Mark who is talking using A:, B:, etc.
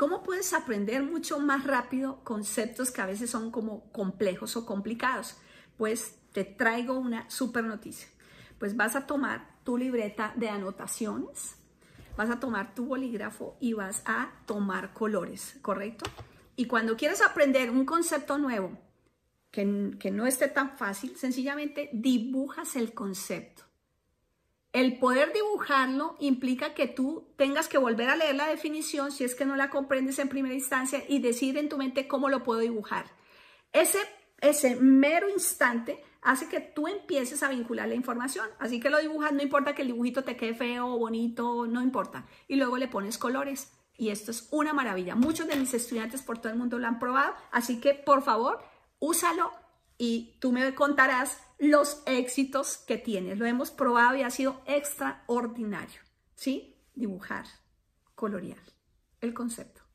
A: ¿Cómo puedes aprender mucho más rápido conceptos que a veces son como complejos o complicados? Pues te traigo una super noticia. Pues vas a tomar tu libreta de anotaciones, vas a tomar tu bolígrafo y vas a tomar colores, ¿correcto? Y cuando quieres aprender un concepto nuevo, que, que no esté tan fácil, sencillamente dibujas el concepto. El poder dibujarlo implica que tú tengas que volver a leer la definición si es que no la comprendes en primera instancia y decir en tu mente cómo lo puedo dibujar. Ese, ese mero instante hace que tú empieces a vincular la información. Así que lo dibujas, no importa que el dibujito te quede feo o bonito, no importa. Y luego le pones colores. Y esto es una maravilla. Muchos de mis estudiantes por todo el mundo lo han probado. Así que por favor, úsalo, y tú me contarás los éxitos que tienes. Lo hemos probado y ha sido extraordinario, ¿sí? Dibujar, colorear, el concepto.